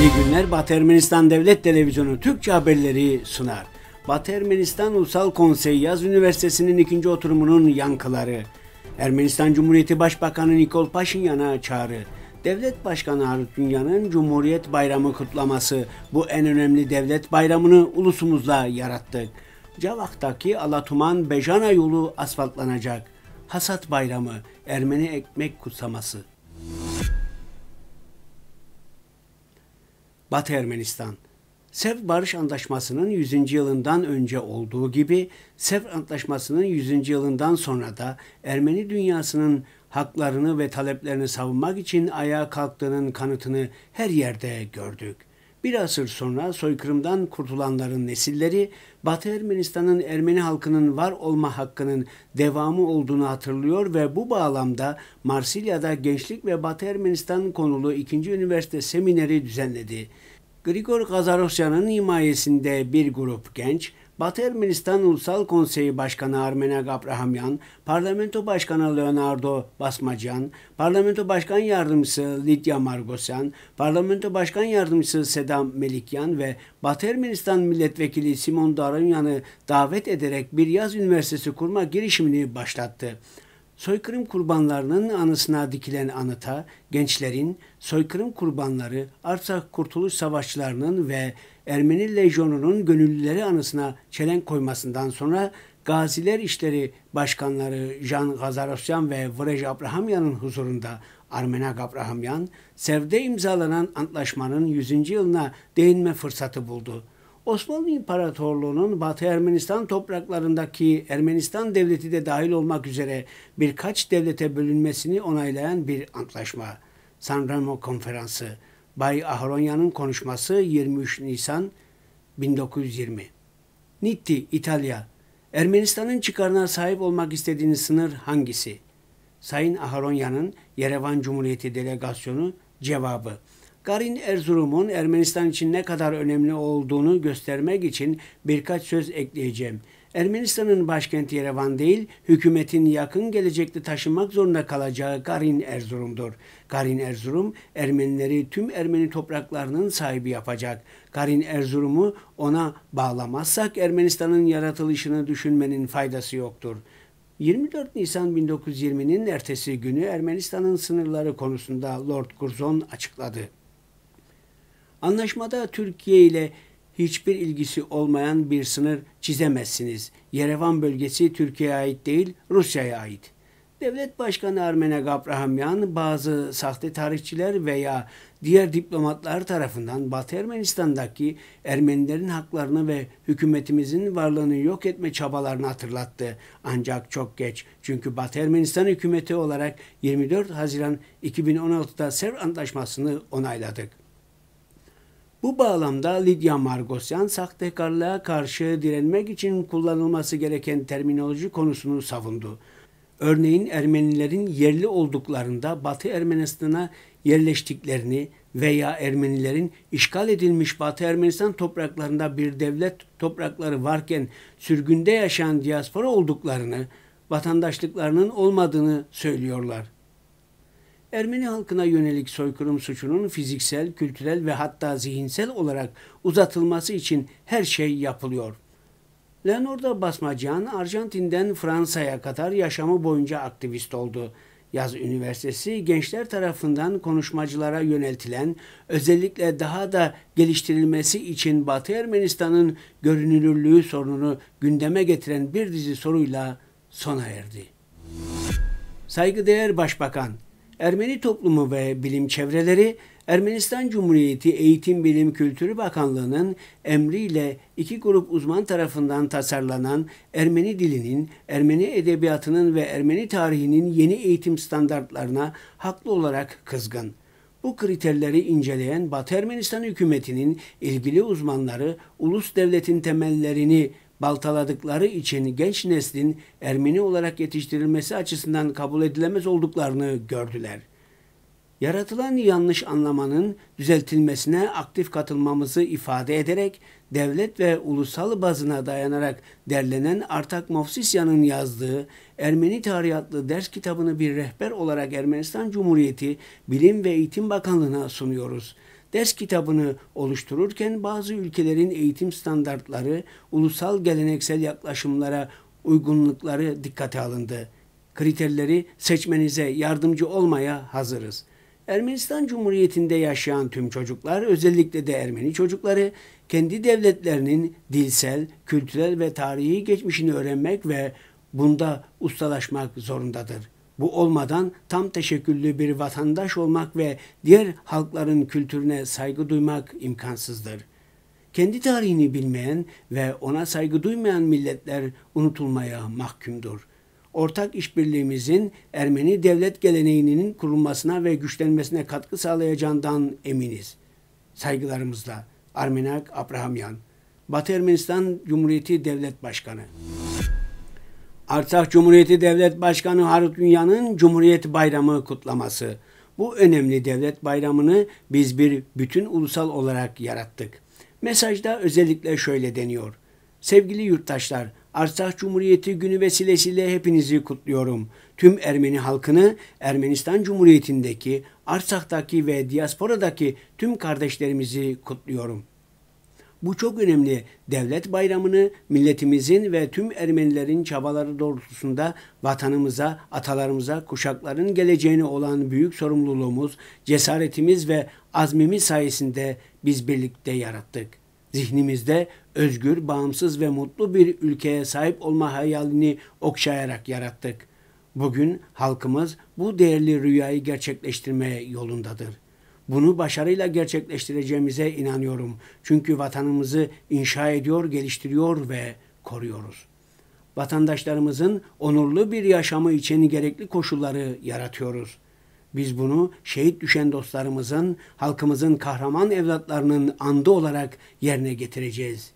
İyi günler Batı Ermenistan Devlet Televizyonu Türkçe haberleri sunar. Batı Ermenistan Ulusal Konsey Yaz Üniversitesi'nin ikinci oturumunun yankıları. Ermenistan Cumhuriyeti Başbakanı Nikol Paşinyan'a çağrı. Devlet Başkanı Arut Dünya'nın Cumhuriyet Bayramı kutlaması. Bu en önemli devlet bayramını ulusumuzla yarattık. Cavak'taki Alatuman Bejana yolu asfaltlanacak. Hasat Bayramı, Ermeni ekmek kutsaması. Batı Ermenistan. Sevr Barış Antlaşması'nın 100. yılından önce olduğu gibi Sev Antlaşması'nın 100. yılından sonra da Ermeni dünyasının haklarını ve taleplerini savunmak için ayağa kalktığının kanıtını her yerde gördük. Bir asır sonra soykırımdan kurtulanların nesilleri Batı Ermenistan'ın Ermeni halkının var olma hakkının devamı olduğunu hatırlıyor ve bu bağlamda Marsilya'da Gençlik ve Batı Ermenistan konulu 2. Üniversite Semineri düzenledi. Grigor Kazarosyan'ın himayesinde bir grup genç Batı Ermenistan Ulusal Konseyi Başkanı Armena Gabrahamyan, Parlamento Başkanı Leonardo Basmacan, Parlamento Başkan Yardımcısı Lidya Margosyan, Parlamento Başkan Yardımcısı Sedam Melikyan ve Batı Ermenistan Milletvekili Simon Darunyan'ı davet ederek bir yaz üniversitesi kurma girişimini başlattı. Soykırım kurbanlarının anısına dikilen anıta gençlerin, soykırım kurbanları Artsakh Kurtuluş Savaşçılarının ve Ermeni Lejyonu'nun gönüllüleri anısına çelenk koymasından sonra Gaziler İşleri Başkanları Jan Gazarosyan ve Vrej Abrahamyan'ın huzurunda Armenag Abrahamyan, Sev'de imzalanan antlaşmanın 100. yılına değinme fırsatı buldu.'' Osmanlı İmparatorluğu'nun Batı Ermenistan topraklarındaki Ermenistan devleti de dahil olmak üzere birkaç devlete bölünmesini onaylayan bir antlaşma. San Remo Konferansı, Bay Aharonya'nın konuşması 23 Nisan 1920. Nitti, İtalya. Ermenistan'ın çıkarına sahip olmak istediğiniz sınır hangisi? Sayın Aharonya'nın Yerevan Cumhuriyeti Delegasyonu cevabı. Garin Erzurum'un Ermenistan için ne kadar önemli olduğunu göstermek için birkaç söz ekleyeceğim. Ermenistan'ın başkenti Yerevan değil, hükümetin yakın gelecekte taşınmak zorunda kalacağı Garin Erzurum'dur. Garin Erzurum, Ermenileri tüm Ermeni topraklarının sahibi yapacak. Garin Erzurum'u ona bağlamazsak Ermenistan'ın yaratılışını düşünmenin faydası yoktur. 24 Nisan 1920'nin ertesi günü Ermenistan'ın sınırları konusunda Lord Curzon açıkladı. Anlaşmada Türkiye ile hiçbir ilgisi olmayan bir sınır çizemezsiniz. Yerevan bölgesi Türkiye'ye ait değil, Rusya'ya ait. Devlet Başkanı Armene Gabrahamyan bazı sahte tarihçiler veya diğer diplomatlar tarafından Batı Ermenistan'daki Ermenilerin haklarını ve hükümetimizin varlığını yok etme çabalarını hatırlattı. Ancak çok geç. Çünkü Batı Ermenistan hükümeti olarak 24 Haziran 2016'da Sev Antlaşması'nı onayladık. Bu bağlamda Lydia Margosyan sahtekarlığa karşı direnmek için kullanılması gereken terminoloji konusunu savundu. Örneğin Ermenilerin yerli olduklarında Batı Ermenistan'a yerleştiklerini veya Ermenilerin işgal edilmiş Batı Ermenistan topraklarında bir devlet toprakları varken sürgünde yaşayan diaspora olduklarını, vatandaşlıklarının olmadığını söylüyorlar. Ermeni halkına yönelik soykırım suçunun fiziksel, kültürel ve hatta zihinsel olarak uzatılması için her şey yapılıyor. Leonardo Basmacan Arjantin'den Fransa'ya kadar yaşamı boyunca aktivist oldu. Yaz Üniversitesi gençler tarafından konuşmacılara yöneltilen, özellikle daha da geliştirilmesi için Batı Ermenistan'ın görünürlüğü sorununu gündeme getiren bir dizi soruyla sona erdi. Saygıdeğer Başbakan, Ermeni toplumu ve bilim çevreleri Ermenistan Cumhuriyeti Eğitim Bilim Kültürü Bakanlığı'nın emriyle iki grup uzman tarafından tasarlanan Ermeni dilinin, Ermeni edebiyatının ve Ermeni tarihinin yeni eğitim standartlarına haklı olarak kızgın. Bu kriterleri inceleyen Batı Ermenistan hükümetinin ilgili uzmanları ulus devletin temellerini baltaladıkları için genç neslin Ermeni olarak yetiştirilmesi açısından kabul edilemez olduklarını gördüler. Yaratılan yanlış anlamanın düzeltilmesine aktif katılmamızı ifade ederek devlet ve ulusal bazına dayanarak derlenen Artak Mofsisyan'ın yazdığı Ermeni Tarihi adlı ders kitabını bir rehber olarak Ermenistan Cumhuriyeti Bilim ve Eğitim Bakanlığı'na sunuyoruz.'' Ders kitabını oluştururken bazı ülkelerin eğitim standartları, ulusal geleneksel yaklaşımlara uygunlukları dikkate alındı. Kriterleri seçmenize yardımcı olmaya hazırız. Ermenistan Cumhuriyeti'nde yaşayan tüm çocuklar, özellikle de Ermeni çocukları, kendi devletlerinin dilsel, kültürel ve tarihi geçmişini öğrenmek ve bunda ustalaşmak zorundadır.'' Bu olmadan tam teşekküllü bir vatandaş olmak ve diğer halkların kültürüne saygı duymak imkansızdır. Kendi tarihini bilmeyen ve ona saygı duymayan milletler unutulmaya mahkumdur. Ortak işbirliğimizin Ermeni devlet geleneğinin kurulmasına ve güçlenmesine katkı sağlayacağından eminiz. Saygılarımızla Armenak Abrahamyan, Batı Ermenistan Cumhuriyeti Devlet Başkanı. Artsakh Cumhuriyeti Devlet Başkanı Harut Dünya'nın Cumhuriyet Bayramı kutlaması. Bu önemli devlet bayramını biz bir bütün ulusal olarak yarattık. Mesajda özellikle şöyle deniyor. Sevgili yurttaşlar, Artsakh Cumhuriyeti günü vesilesiyle hepinizi kutluyorum. Tüm Ermeni halkını Ermenistan Cumhuriyeti'ndeki, Artsakh'taki ve diasporadaki tüm kardeşlerimizi kutluyorum.'' Bu çok önemli. Devlet bayramını milletimizin ve tüm Ermenilerin çabaları doğrultusunda vatanımıza, atalarımıza, kuşakların geleceğine olan büyük sorumluluğumuz, cesaretimiz ve azmimiz sayesinde biz birlikte yarattık. Zihnimizde özgür, bağımsız ve mutlu bir ülkeye sahip olma hayalini okşayarak yarattık. Bugün halkımız bu değerli rüyayı gerçekleştirmeye yolundadır.'' Bunu başarıyla gerçekleştireceğimize inanıyorum. Çünkü vatanımızı inşa ediyor, geliştiriyor ve koruyoruz. Vatandaşlarımızın onurlu bir yaşamı için gerekli koşulları yaratıyoruz. Biz bunu şehit düşen dostlarımızın, halkımızın kahraman evlatlarının andı olarak yerine getireceğiz.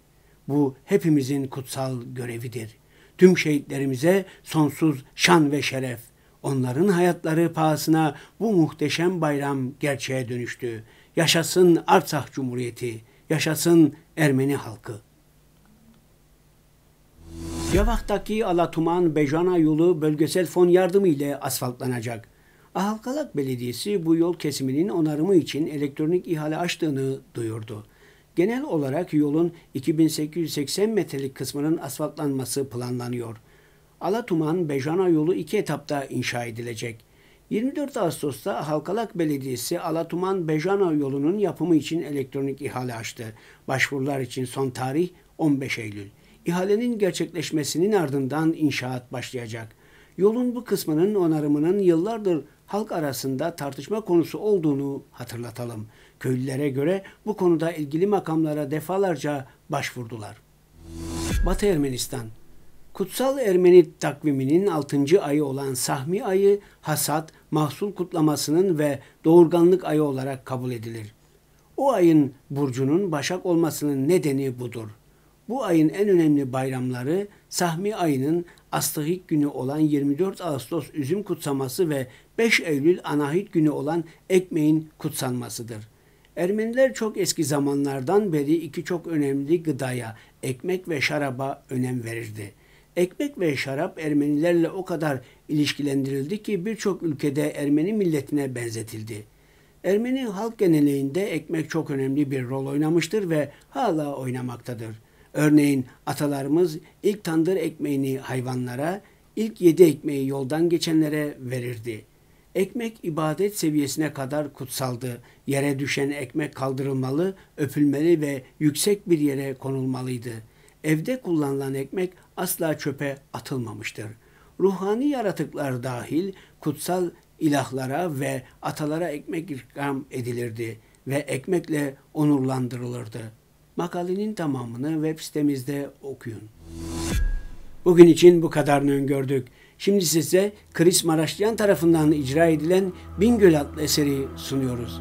Bu hepimizin kutsal görevidir. Tüm şehitlerimize sonsuz şan ve şeref Onların hayatları pahasına bu muhteşem bayram gerçeğe dönüştü. Yaşasın Artsakh Cumhuriyeti, yaşasın Ermeni halkı. Yavah'taki Alatuman Bejana yolu bölgesel fon yardımı ile asfaltlanacak. Ahalkalak Belediyesi bu yol kesiminin onarımı için elektronik ihale açtığını duyurdu. Genel olarak yolun 2880 metrelik kısmının asfaltlanması planlanıyor.'' Alatuman-Bejana yolu iki etapta inşa edilecek. 24 Ağustos'ta Halkalak Belediyesi Alatuman-Bejana yolunun yapımı için elektronik ihale açtı. Başvurular için son tarih 15 Eylül. İhalenin gerçekleşmesinin ardından inşaat başlayacak. Yolun bu kısmının onarımının yıllardır halk arasında tartışma konusu olduğunu hatırlatalım. Köylülere göre bu konuda ilgili makamlara defalarca başvurdular. Batı Ermenistan Kutsal Ermeni takviminin 6. ayı olan Sahmi ayı hasat, mahsul kutlamasının ve doğurganlık ayı olarak kabul edilir. O ayın burcunun başak olmasının nedeni budur. Bu ayın en önemli bayramları Sahmi ayının Astahik günü olan 24 Ağustos üzüm kutsaması ve 5 Eylül Anahit günü olan ekmeğin kutsanmasıdır. Ermeniler çok eski zamanlardan beri iki çok önemli gıdaya, ekmek ve şaraba önem verirdi.'' Ekmek ve şarap Ermenilerle o kadar ilişkilendirildi ki birçok ülkede Ermeni milletine benzetildi. Ermeni halk geleneğinde ekmek çok önemli bir rol oynamıştır ve hala oynamaktadır. Örneğin atalarımız ilk tandır ekmeğini hayvanlara, ilk yedi ekmeği yoldan geçenlere verirdi. Ekmek ibadet seviyesine kadar kutsaldı. Yere düşen ekmek kaldırılmalı, öpülmeli ve yüksek bir yere konulmalıydı. Evde kullanılan ekmek asla çöpe atılmamıştır. Ruhani yaratıklar dahil kutsal ilahlara ve atalara ekmek ikram edilirdi ve ekmekle onurlandırılırdı. Makalenin tamamını web sitemizde okuyun. Bugün için bu kadarını öngördük. Şimdi size Chris Maraşyan tarafından icra edilen Bingöl adlı eseri sunuyoruz.